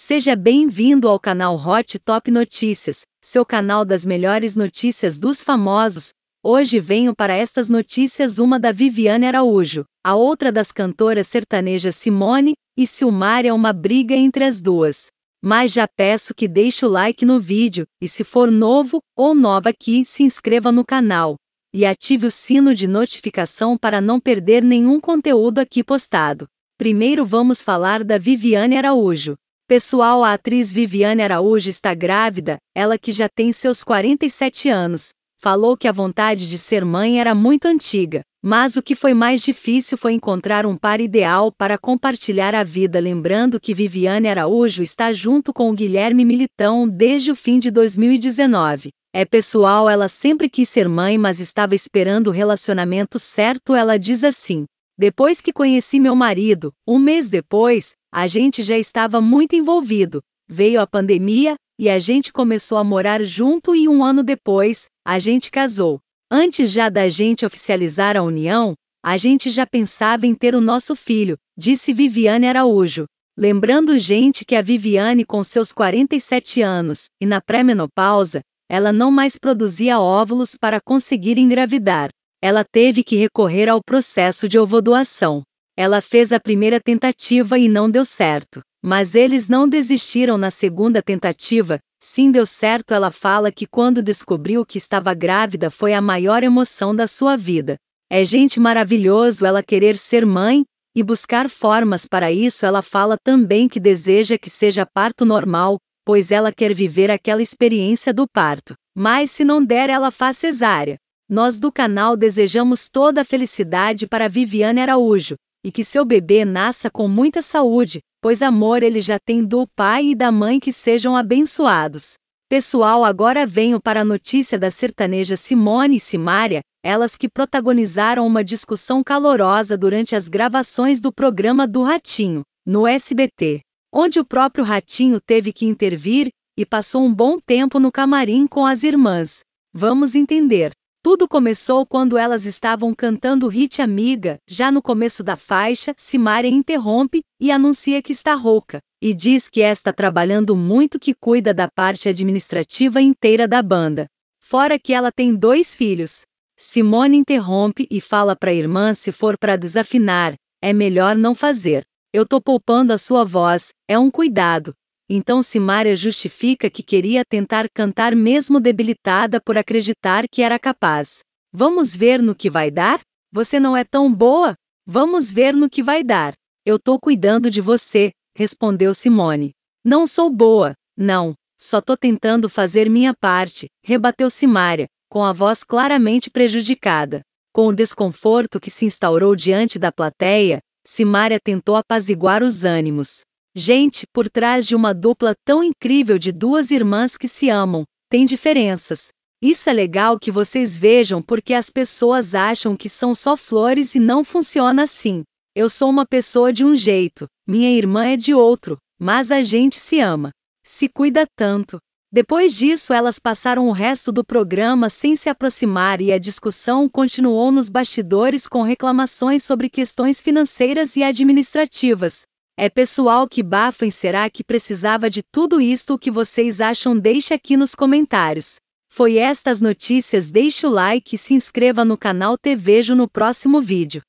Seja bem-vindo ao canal Hot Top Notícias, seu canal das melhores notícias dos famosos. Hoje venho para estas notícias uma da Viviane Araújo, a outra das cantoras sertanejas Simone e Silmar é uma briga entre as duas. Mas já peço que deixe o like no vídeo e se for novo ou nova aqui, se inscreva no canal e ative o sino de notificação para não perder nenhum conteúdo aqui postado. Primeiro vamos falar da Viviane Araújo. Pessoal, a atriz Viviane Araújo está grávida, ela que já tem seus 47 anos. Falou que a vontade de ser mãe era muito antiga, mas o que foi mais difícil foi encontrar um par ideal para compartilhar a vida. Lembrando que Viviane Araújo está junto com o Guilherme Militão desde o fim de 2019. É pessoal, ela sempre quis ser mãe, mas estava esperando o relacionamento certo. Ela diz assim: depois que conheci meu marido, um mês depois, a gente já estava muito envolvido. Veio a pandemia e a gente começou a morar junto e um ano depois, a gente casou. Antes já da gente oficializar a união, a gente já pensava em ter o nosso filho, disse Viviane Araújo. Lembrando gente que a Viviane, com seus 47 anos e na pré-menopausa, ela não mais produzia óvulos para conseguir engravidar. Ela teve que recorrer ao processo de ovodoação. Ela fez a primeira tentativa e não deu certo. Mas eles não desistiram na segunda tentativa, sim deu certo. Ela fala que quando descobriu que estava grávida foi a maior emoção da sua vida. É gente maravilhoso ela querer ser mãe, e buscar formas para isso. Ela fala também que deseja que seja parto normal, pois ela quer viver aquela experiência do parto. Mas se não der, ela faz cesárea. Nós do canal desejamos toda a felicidade para Viviane Araújo e que seu bebê nasça com muita saúde, pois amor ele já tem do pai e da mãe que sejam abençoados. Pessoal, agora venho para a notícia da sertaneja Simone e Simária, elas que protagonizaram uma discussão calorosa durante as gravações do programa do Ratinho, no SBT, onde o próprio Ratinho teve que intervir e passou um bom tempo no camarim com as irmãs. Vamos entender. Tudo começou quando elas estavam cantando hit Amiga. Já no começo da faixa, Simária interrompe e anuncia que está rouca, e diz que está trabalhando muito que cuida da parte administrativa inteira da banda. Fora que ela tem dois filhos. Simone interrompe e fala para a irmã se for para desafinar, é melhor não fazer. Eu tô poupando a sua voz, é um cuidado. Então Simária justifica que queria tentar cantar mesmo debilitada por acreditar que era capaz. Vamos ver no que vai dar? Você não é tão boa? Vamos ver no que vai dar. Eu tô cuidando de você, respondeu Simone. Não sou boa, não. Só tô tentando fazer minha parte, rebateu Simária, com a voz claramente prejudicada. Com o desconforto que se instaurou diante da plateia, Simária tentou apaziguar os ânimos. Gente, por trás de uma dupla tão incrível de duas irmãs que se amam, tem diferenças. Isso é legal que vocês vejam porque as pessoas acham que são só flores e não funciona assim. Eu sou uma pessoa de um jeito, minha irmã é de outro, mas a gente se ama. Se cuida tanto. Depois disso, elas passaram o resto do programa sem se aproximar e a discussão continuou nos bastidores com reclamações sobre questões financeiras e administrativas. É pessoal que bafa e será que precisava de tudo isto? O que vocês acham? Deixe aqui nos comentários. Foi estas notícias, deixe o like e se inscreva no canal. Te vejo no próximo vídeo.